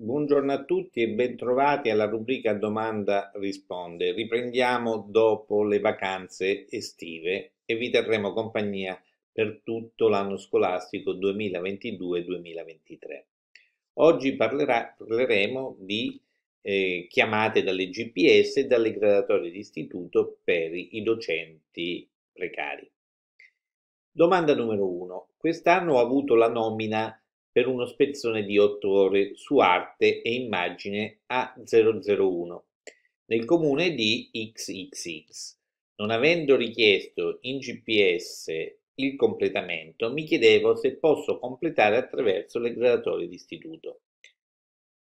Buongiorno a tutti e bentrovati alla rubrica domanda risponde. Riprendiamo dopo le vacanze estive e vi terremo compagnia per tutto l'anno scolastico 2022-2023. Oggi parlerà, parleremo di eh, chiamate dalle GPS e dalle gradatorie di istituto per i docenti precari. Domanda numero 1. Quest'anno ho avuto la nomina per uno spezzone di otto ore su arte e immagine A001 nel comune di XXX. Non avendo richiesto in GPS il completamento, mi chiedevo se posso completare attraverso le graduatorie d'istituto.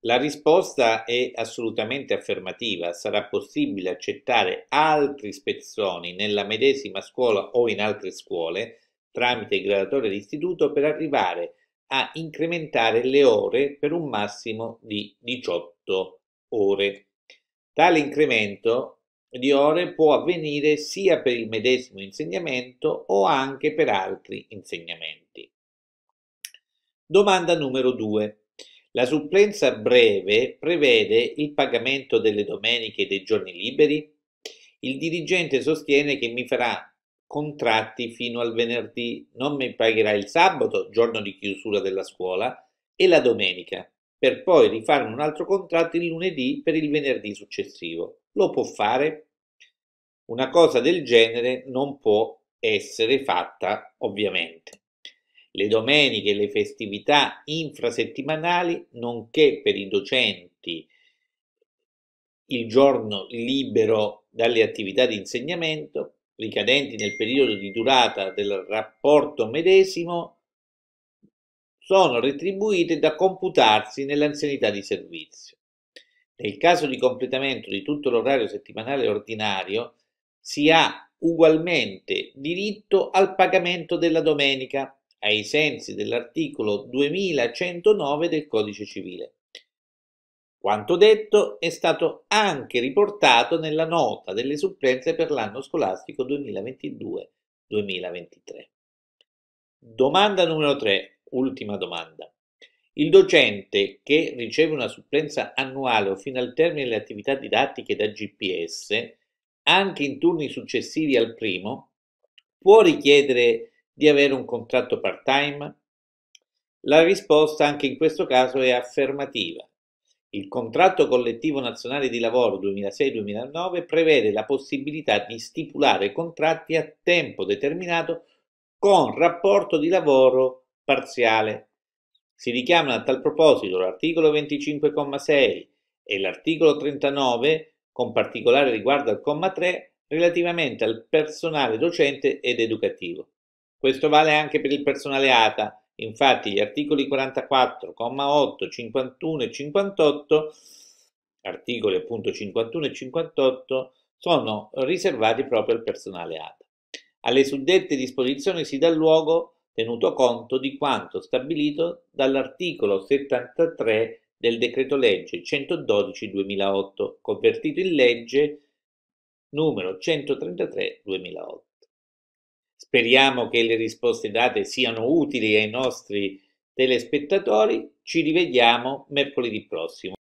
La risposta è assolutamente affermativa, sarà possibile accettare altri spezzoni nella medesima scuola o in altre scuole tramite il graduatoria d'istituto per arrivare a a incrementare le ore per un massimo di 18 ore. Tale incremento di ore può avvenire sia per il medesimo insegnamento o anche per altri insegnamenti. Domanda numero 2. La supplenza breve prevede il pagamento delle domeniche e dei giorni liberi? Il dirigente sostiene che mi farà contratti fino al venerdì, non mi pagherai il sabato, giorno di chiusura della scuola, e la domenica, per poi rifare un altro contratto il lunedì per il venerdì successivo. Lo può fare? Una cosa del genere non può essere fatta, ovviamente. Le domeniche e le festività infrasettimanali, nonché per i docenti il giorno libero dalle attività di insegnamento, ricadenti nel periodo di durata del rapporto medesimo sono retribuite da computarsi nell'anzianità di servizio. Nel caso di completamento di tutto l'orario settimanale ordinario si ha ugualmente diritto al pagamento della domenica ai sensi dell'articolo 2109 del Codice civile. Quanto detto è stato anche riportato nella nota delle supplenze per l'anno scolastico 2022-2023. Domanda numero 3, ultima domanda. Il docente che riceve una supplenza annuale o fino al termine delle attività didattiche da GPS, anche in turni successivi al primo, può richiedere di avere un contratto part-time? La risposta anche in questo caso è affermativa. Il contratto collettivo nazionale di lavoro 2006-2009 prevede la possibilità di stipulare contratti a tempo determinato con rapporto di lavoro parziale. Si richiamano a tal proposito l'articolo 25,6 e l'articolo 39, con particolare riguardo al comma 3, relativamente al personale docente ed educativo. Questo vale anche per il personale ATA, Infatti gli articoli 44, 8, 51 e 58, articoli appunto 51 e 58, sono riservati proprio al personale ATA. Alle suddette disposizioni si dà luogo tenuto conto di quanto stabilito dall'articolo 73 del decreto legge 112 2008, convertito in legge numero 133 2008. Speriamo che le risposte date siano utili ai nostri telespettatori. Ci rivediamo mercoledì prossimo.